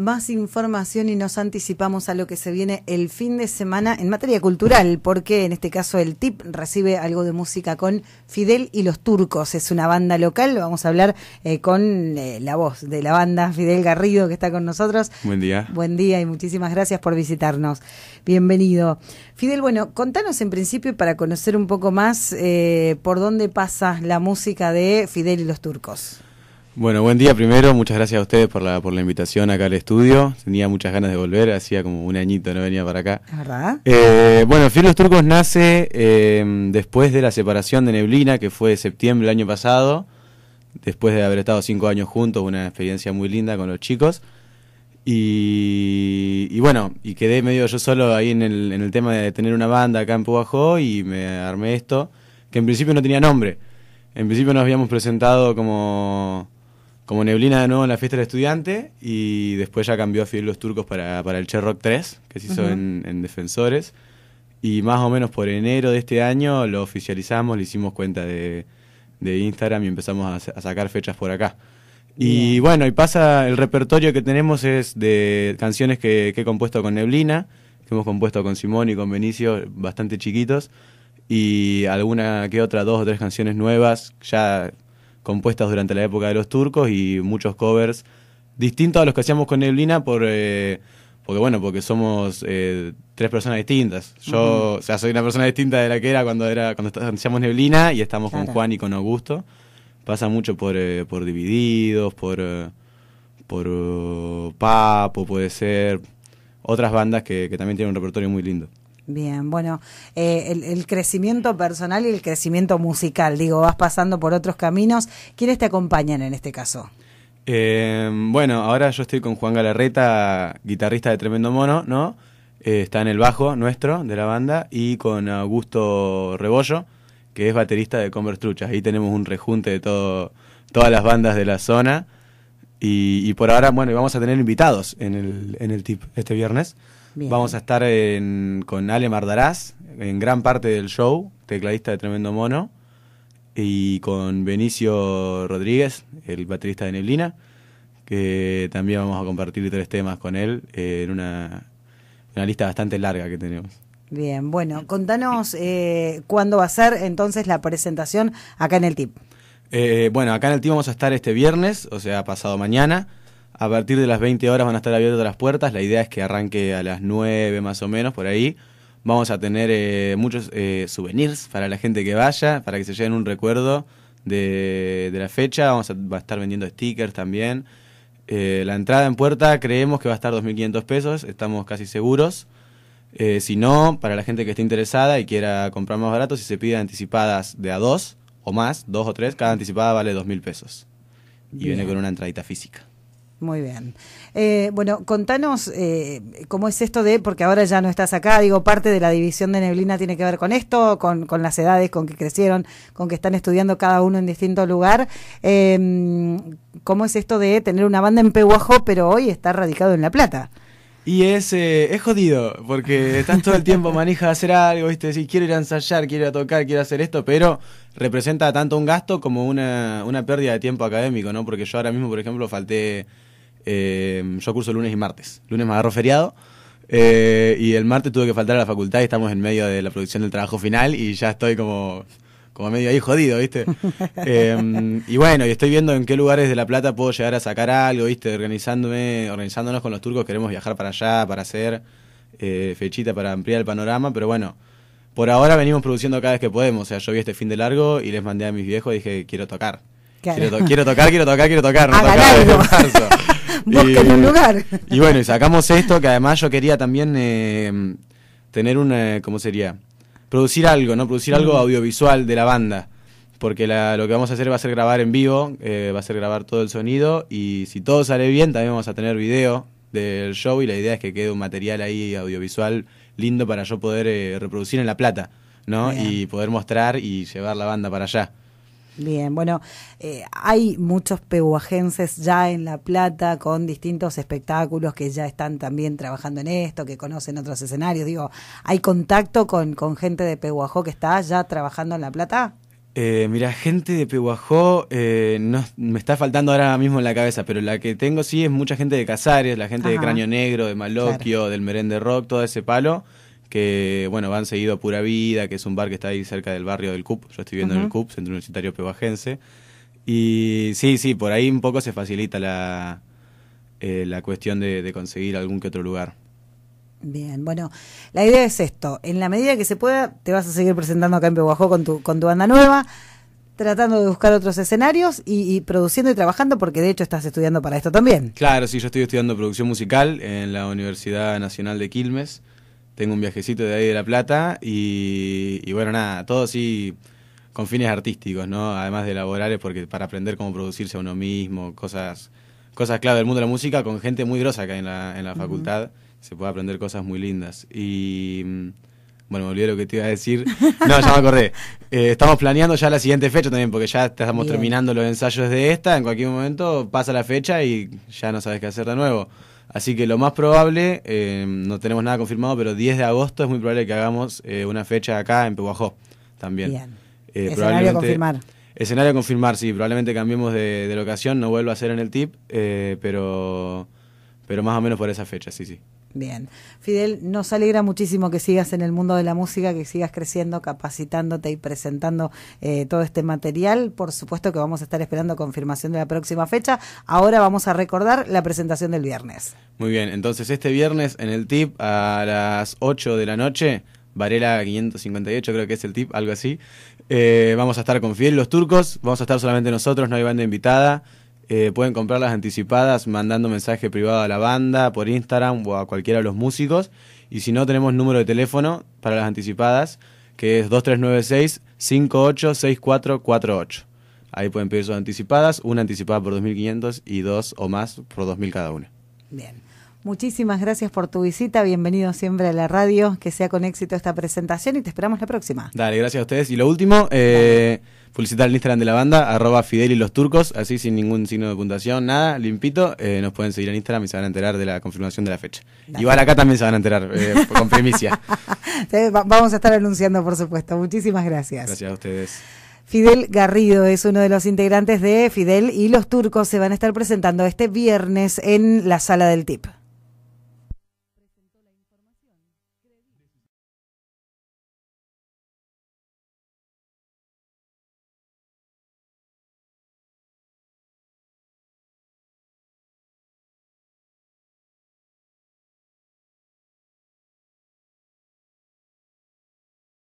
más información y nos anticipamos a lo que se viene el fin de semana en materia cultural, porque en este caso el TIP recibe algo de música con Fidel y los Turcos. Es una banda local, vamos a hablar eh, con eh, la voz de la banda, Fidel Garrido, que está con nosotros. Buen día. Buen día y muchísimas gracias por visitarnos. Bienvenido. Fidel, bueno, contanos en principio para conocer un poco más eh, por dónde pasa la música de Fidel y los Turcos. Bueno, buen día primero. Muchas gracias a ustedes por la, por la invitación acá al estudio. Tenía muchas ganas de volver, hacía como un añito no venía para acá. ¿Verdad? Eh, bueno, Fielos Turcos nace eh, después de la separación de Neblina, que fue de septiembre del año pasado, después de haber estado cinco años juntos, una experiencia muy linda con los chicos. Y, bueno, y quedé medio yo solo ahí en el, en el tema de tener una banda acá en Pobajó y me armé esto, que en principio no tenía nombre. En principio nos habíamos presentado como como Neblina de nuevo en la fiesta de estudiante y después ya cambió a Fidel los Turcos para, el Che Rock 3, que se hizo en, Defensores. Y más o menos por enero de este año lo oficializamos, le hicimos cuenta de, Instagram y empezamos a, sacar fechas por acá. Y bueno, y pasa, el repertorio que tenemos es de canciones que, que he compuesto con Neblina, que hemos compuesto con Simón y con Benicio, bastante chiquitos, y alguna que otra, dos o tres canciones nuevas, ya compuestas durante la época de los turcos y muchos covers distintos a los que hacíamos con Neblina por... Eh, porque bueno, porque somos eh, tres personas distintas. Yo, sea, soy una persona distinta de la que era cuando era cuando hacíamos Neblina y estamos con Juan y con Augusto. Pasa mucho por, eh, por Divididos, por, por Papo, puede ser. Otras bandas que también tienen un repertorio muy lindo. Bien, bueno, eh, el, crecimiento personal y el crecimiento musical, digo, vas pasando por otros caminos. ¿Quiénes te acompañan en este caso? Eh, bueno, ahora yo estoy con Juan Galarreta, guitarrista de Tremendo Mono, ¿no? Eh, está en el bajo nuestro de la banda y con Augusto Rebollo, que es baterista de Converse Truchas. Ahí tenemos un rejunte de todo, todas las bandas de la zona. Y, y por ahora, bueno, vamos a tener invitados en el, en el tip este viernes. Vamos a estar con Ale Mardaraz, en gran parte del show, tecladista de Tremendo Mono, y con Benicio Rodríguez, el baterista de Neblina, que también vamos a compartir tres temas con él eh, en una, lista bastante larga que tenemos. Bien, bueno, contanos eh, cuándo va a ser entonces la presentación acá en el TIP. Eh, bueno, acá en el TIP vamos a estar este viernes, o sea, pasado mañana a partir de las 20 horas van a estar abiertas las puertas. La idea es que arranque a las 9 más o menos, por ahí. Vamos a tener eh, muchos eh, souvenirs para la gente que vaya, para que se lleven un recuerdo de, la fecha. Vamos a, estar vendiendo stickers también. Eh, la entrada en puerta creemos que va a estar 2.500 pesos, estamos casi seguros. si no, para la gente que esté interesada y quiera comprar más barato, si se pide anticipadas de a dos o más, dos o tres, cada anticipada vale 2.000 pesos. Y viene con una entradita física. Muy bien. Eh, bueno, contanos eh, cómo es esto de, porque ahora ya no estás acá, digo, parte de la división de Neblina tiene que ver con esto, con, con las edades, con que crecieron, con que están estudiando cada uno en distinto lugar. Em, ¿Cómo es esto de tener una banda en Pehuajó, pero hoy está radicado en La Plata? Y es, eh, es jodido, porque estás todo el tiempo maneja hacer algo, ¿viste? si quiero ir a ensayar, quiero ir a tocar, quiero hacer esto, pero representa tanto un gasto como una, una pérdida de tiempo académico, ¿no? Porque yo ahora mismo, por ejemplo, falté eh, yo curso lunes y martes. Lunes me agarro feriado. Eh, y el martes tuve que faltar a la facultad y estamos en medio de la producción del trabajo final y ya estoy como, como medio ahí jodido, ¿viste? Eh, y bueno, y estoy viendo en qué lugares de La Plata puedo llegar a sacar algo, ¿viste? Organizándome, organizándonos con los turcos, queremos viajar para allá, para hacer fechita, para ampliar el panorama, pero bueno, por ahora venimos produciendo cada vez que podemos. O sea, yo vi este fin de largo y les mandé a mis viejos y dije, quiero tocar. Quiero, quiero, tocar, quiero tocar, quiero tocar. No tocar lugar. Y bueno, y sacamos esto que además yo quería también eh, tener un eh, ¿cómo sería? Producir algo, ¿no? Producir algo mm. audiovisual de la banda. Porque lo que vamos a hacer va a ser grabar en vivo, eh, va a ser grabar todo el sonido y si todo sale bien también vamos a tener video del show y la idea es que quede un material ahí audiovisual lindo para yo poder reproducir en La Plata, ¿no? Y poder mostrar y llevar la banda para allá. Bien, bueno, eh, hay muchos pehuajenses ya en La Plata con distintos espectáculos que ya están también trabajando en esto, que conocen otros escenarios. Digo, ¿hay contacto con, con gente de Pehuajó que está ya trabajando en La Plata? Eh, mira, gente de Pehuajó, eh, no, me está faltando ahora mismo en la cabeza, pero la que tengo sí es mucha gente de Casares, la gente de Cráneo Negro, de Maloquio, del Merende Rock, todo ese palo que bueno, van seguido a Pura Vida, que es un bar que está ahí cerca del barrio del CUP, yo estoy viendo en el CUP, Centro Universitario Pebajense, y sí, sí, por ahí un poco se facilita la, eh, la cuestión de, conseguir algún que otro lugar. Bien, bueno, la idea es esto, en la medida que se pueda, te vas a seguir presentando acá en Pehuajó con tu, con tu banda nueva, tratando de buscar otros escenarios y, produciendo y trabajando, porque de hecho estás estudiando para esto también. Claro, sí, yo estoy estudiando producción musical en la Universidad Nacional de Quilmes tengo un viajecito de ahí de La Plata y, bueno, nada, todo así con fines artísticos, ¿no? Además de laborales, porque para aprender cómo producirse a uno mismo, cosas, cosas clave del mundo de la música, con gente muy grosa acá en la, en la facultad, se puede aprender cosas muy lindas. Y mm, bueno, me olvidé lo que te iba a decir. No, ya me acordé. Eh, estamos planeando ya la siguiente fecha también, porque ya estamos terminando los ensayos de esta. En cualquier momento pasa la fecha y ya no sabes qué hacer de nuevo. Así que lo más probable, eh, no tenemos nada confirmado, pero 10 de agosto es muy probable que hagamos eh, una fecha acá en Pehuajó también. Bien. Eh, escenario a confirmar. Escenario confirmar, sí. Probablemente cambiemos de, locación, no vuelva a ser en el TIP, eh, pero, pero más o menos por esa fecha, sí, sí. Bien. Fidel, nos alegra muchísimo que sigas en el mundo de la música, que sigas creciendo, capacitándote y presentando eh, todo este material. Por supuesto que vamos a estar esperando confirmación de la próxima fecha. Ahora vamos a recordar la presentación del viernes. Muy bien, entonces este viernes en el TIP a las 8 de la noche, Varela 558 creo que es el TIP, algo así, eh, vamos a estar con Fidel los turcos, vamos a estar solamente nosotros, no hay banda invitada. Eh, pueden comprarlas anticipadas mandando mensaje privado a la banda, por Instagram o a cualquiera de los músicos. Y si no, tenemos número de teléfono para las anticipadas, que es 2396-586448. Ahí pueden pedir sus anticipadas, una anticipada por 2.500 y dos o más por 2.000 cada una. Bien. Muchísimas gracias por tu visita, bienvenido siempre a la radio, que sea con éxito esta presentación y te esperamos la próxima. Dale, gracias a ustedes. Y lo último, eh, felicitar el Instagram de la banda, arroba Fidel y los turcos, así sin ningún signo de puntuación, nada, limpito, eh, nos pueden seguir en Instagram y se van a enterar de la confirmación de la fecha. Igual acá también se van a enterar, eh, con primicia. Vamos a estar anunciando, por supuesto. Muchísimas gracias. Gracias a ustedes. Fidel Garrido es uno de los integrantes de Fidel y los turcos se van a estar presentando este viernes en la sala del TIP.